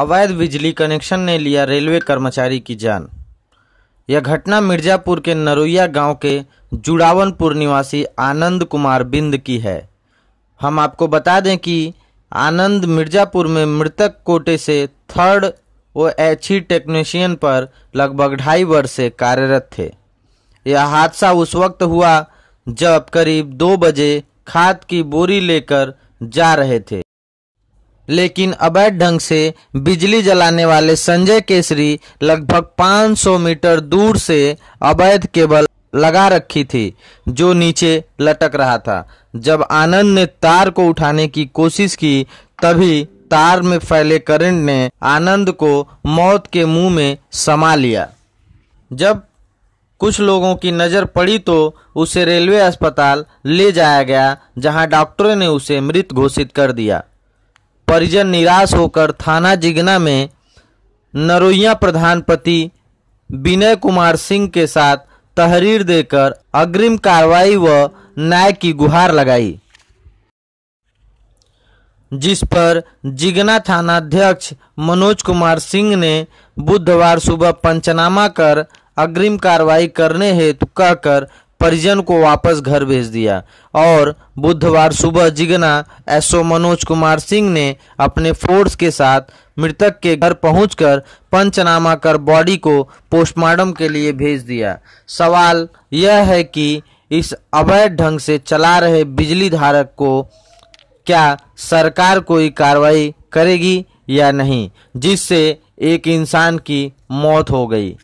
अवैध बिजली कनेक्शन ने लिया रेलवे कर्मचारी की जान यह घटना मिर्जापुर के नरोइया गांव के जुड़ावनपुर निवासी आनंद कुमार बिंद की है हम आपको बता दें कि आनंद मिर्जापुर में मृतक कोटे से थर्ड वो एची टेक्नीशियन पर लगभग ढाई वर्ष से कार्यरत थे यह हादसा उस वक्त हुआ जब करीब दो बजे खाद की बोरी लेकर जा रहे थे लेकिन अवैध ढंग से बिजली जलाने वाले संजय केसरी लगभग 500 मीटर दूर से अवैध केबल लगा रखी थी जो नीचे लटक रहा था जब आनंद ने तार को उठाने की कोशिश की तभी तार में फैले करंट ने आनंद को मौत के मुंह में समा लिया जब कुछ लोगों की नज़र पड़ी तो उसे रेलवे अस्पताल ले जाया गया जहां डॉक्टरों ने उसे मृत घोषित कर दिया परिजन निराश होकर थाना जिगना में नरोइया प्रधानपति विनय कुमार सिंह के साथ तहरीर देकर अग्रिम कार्रवाई व न्याय की गुहार लगाई जिस पर जिगना थानाध्यक्ष मनोज कुमार सिंह ने बुधवार सुबह पंचनामा कर अग्रिम कार्रवाई करने हेतु कहकर परिजन को वापस घर भेज दिया और बुधवार सुबह जिगना एसओ मनोज कुमार सिंह ने अपने फोर्स के साथ मृतक के घर पहुंचकर पंचनामा कर बॉडी को पोस्टमार्टम के लिए भेज दिया सवाल यह है कि इस अवैध ढंग से चला रहे बिजली धारक को क्या सरकार कोई कार्रवाई करेगी या नहीं जिससे एक इंसान की मौत हो गई